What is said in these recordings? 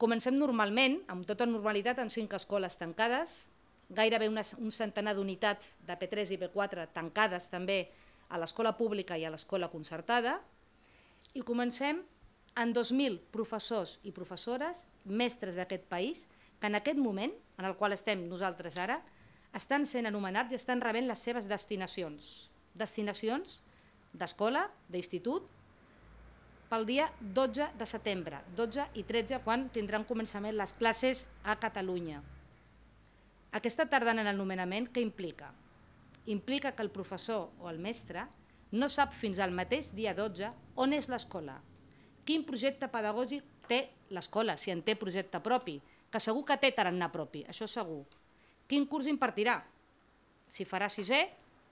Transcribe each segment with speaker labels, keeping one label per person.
Speaker 1: Comencem normalment, amb tota normalitat, amb cinc escoles tancades, gairebé un centenar d'unitats de P3 i P4 tancades també a l'escola pública i a l'escola concertada, i comencem amb 2.000 professors i professores, mestres d'aquest país, que en aquest moment, en el qual estem nosaltres ara, estan sent anomenats i estan rebent les seves destinacions. Destinacions d'escola, d'institut, pel dia 12 de setembre, 12 i 13, quan tindran començament les classes a Catalunya. Aquesta tarda en el nomenament, què implica? Implica que el professor o el mestre no sap fins al mateix dia 12 on és l'escola, quin projecte pedagògic té l'escola, si en té projecte propi, que segur que té tarannà propi, això segur. Quin curs impartirà? Si farà sisè,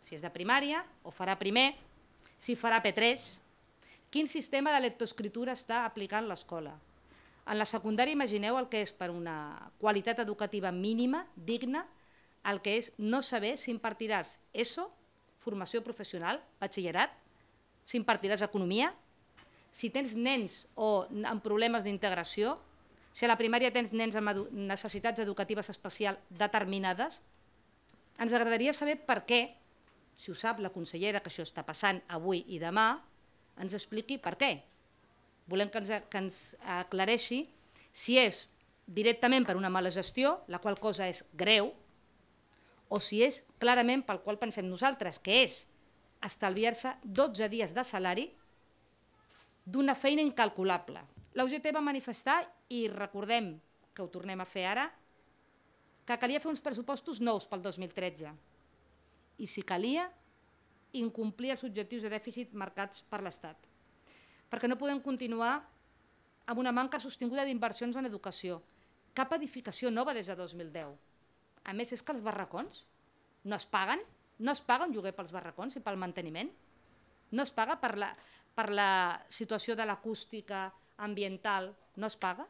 Speaker 1: si és de primària, o farà primer, si farà P3, Quin sistema de lectoescritura està aplicant l'escola? En la secundària imagineu el que és per una qualitat educativa mínima, digna, el que és no saber si impartiràs ESO, formació professional, batxillerat, si impartiràs economia, si tens nens o amb problemes d'integració, si a la primària tens nens amb edu necessitats educatives especials determinades, ens agradaria saber per què, si ho sap la consellera que això està passant avui i demà, ens expliqui per què. Volem que ens, que ens aclareixi si és directament per una mala gestió, la qual cosa és greu, o si és clarament pel qual pensem nosaltres, que és estalviar-se 12 dies de salari d'una feina incalculable. La UGT va manifestar, i recordem que ho tornem a fer ara, que calia fer uns pressupostos nous pel 2013. I si calia, incomplir els objectius de dèficit marcats per l'Estat. Perquè no podem continuar amb una manca sostinguda d'inversions en educació. Cap edificació nova des de 2010. A més, és que els barracons no es paguen, no es paga un lloguer pels barracons i pel manteniment, no es paga per la, per la situació de l'acústica ambiental, no es paga.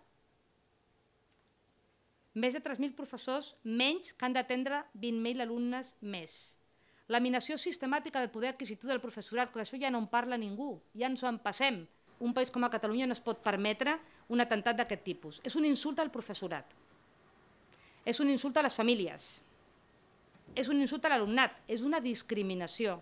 Speaker 1: Més de 3.000 professors menys que han d'atendre 20.000 alumnes més la minació sistemàtica del poder adquisitiu del professorat, que d'això ja no en parla ningú, ja ens ho empassem. Un país com a Catalunya no es pot permetre un atemptat d'aquest tipus. És un insult al professorat, és un insult a les famílies, és un insult a l'alumnat, és una discriminació.